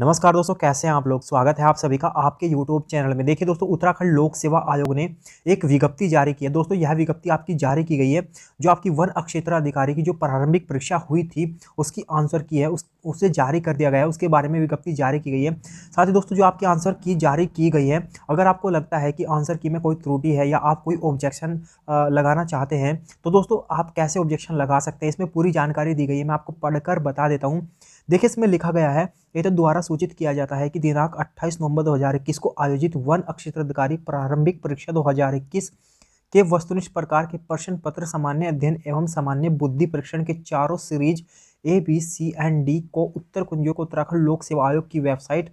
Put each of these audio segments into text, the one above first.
नमस्कार दोस्तों कैसे हैं आप लोग स्वागत है आप सभी का आपके यूट्यूब चैनल में देखिए दोस्तों उत्तराखंड लोक सेवा आयोग ने एक विज्ञप्ति जारी की है दोस्तों यह विज्ञप्ति आपकी जारी की गई है जो आपकी वन अक्षेत्र अधिकारी की जो प्रारंभिक परीक्षा हुई थी उसकी आंसर की है उस उसे जारी कर दिया गया है उसके बारे में विज्ञप्ति जारी की गई है साथ ही दोस्तों जो आपकी आंसर की जारी की गई है अगर आपको लगता है कि आंसर की में कोई त्रुटि है या आप कोई ऑब्जेक्शन लगाना चाहते हैं तो दोस्तों आप कैसे ऑब्जेक्शन लगा सकते हैं इसमें पूरी जानकारी दी गई है मैं आपको पढ़कर बता देता हूँ देखिए इसमें लिखा गया है एतद तो द्वारा सूचित किया जाता है कि दिनांक 28 नवंबर 2021 को आयोजित वन अक्षेत्राधिकारी प्रारंभिक परीक्षा 2021 के वस्तुनिष्ठ प्रकार के प्रश्न पत्र सामान्य अध्ययन एवं सामान्य बुद्धि परीक्षण के चारों series A B C and D को उत्तर कुंजियों को उत्तराखंड लोक सेवा आयोग की वेबसाइट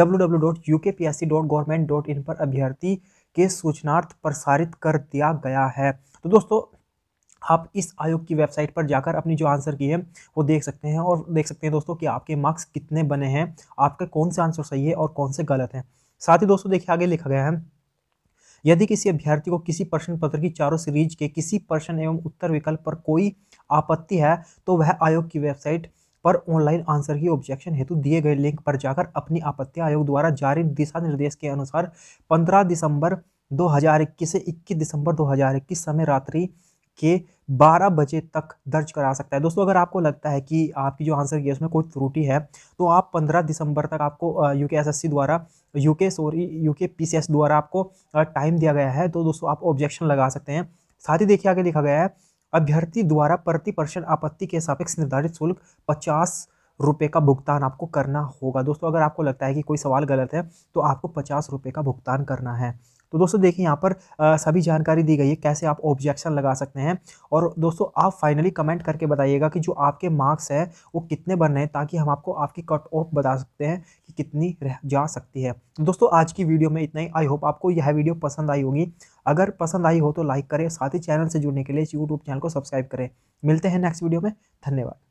डब्ल्यू पर अभ्यर्थी के सूचनार्थ प्रसारित कर दिया गया है तो दोस्तों आप इस आयोग की वेबसाइट पर जाकर अपनी जो आंसर की है वो देख सकते हैं और देख सकते हैं दोस्तों कि आपके मार्क्स कितने बने हैं आपका कौन से आंसर सही है और कौन से गलत हैं साथ ही दोस्तों देखिए आगे लिखा गया है यदि किसी अभ्यर्थी को किसी प्रश्न पत्र की चारों सीरीज के किसी प्रश्न एवं उत्तर विकल्प पर कोई आपत्ति है तो वह आयोग की वेबसाइट पर ऑनलाइन आंसर की ऑब्जेक्शन हेतु दिए गए लिंक पर जाकर अपनी आपत्ति आयोग द्वारा जारी दिशा निर्देश के अनुसार 15 दिसंबर 2021 से 21 दिसंबर 2021 समय रात्रि के 12 बजे तक दर्ज करा सकता है दोस्तों अगर आपको लगता है कि आपकी जो आंसर की उसमें कोई त्रुटि है तो आप 15 दिसंबर तक आपको यू के एस द्वारा यू के सॉरी यू के द्वारा आपको टाइम दिया गया है तो दोस्तों आप ऑब्जेक्शन लगा सकते हैं साथ ही देखिए आगे लिखा गया है अभ्यर्थी द्वारा प्रति पर्सन आपत्ति के सापेक्ष निर्धारित शुल्क पचास रुपये का भुगतान आपको करना होगा दोस्तों अगर आपको लगता है कि कोई सवाल गलत है तो आपको पचास रुपये का भुगतान करना है तो दोस्तों देखिए यहाँ पर सभी जानकारी दी गई है कैसे आप ऑब्जेक्शन लगा सकते हैं और दोस्तों आप फाइनली कमेंट करके बताइएगा कि जो आपके मार्क्स हैं वो कितने बन रहे हैं ताकि हम आपको आपकी कट ऑफ बता सकते हैं कि कितनी रह जा सकती है तो दोस्तों आज की वीडियो में इतना ही आई होप आपको यह वीडियो पसंद आई होगी अगर पसंद आई हो तो लाइक करें साथ ही चैनल से जुड़ने के लिए इस यूट्यूब चैनल को सब्सक्राइब करें मिलते हैं नेक्स्ट वीडियो में धन्यवाद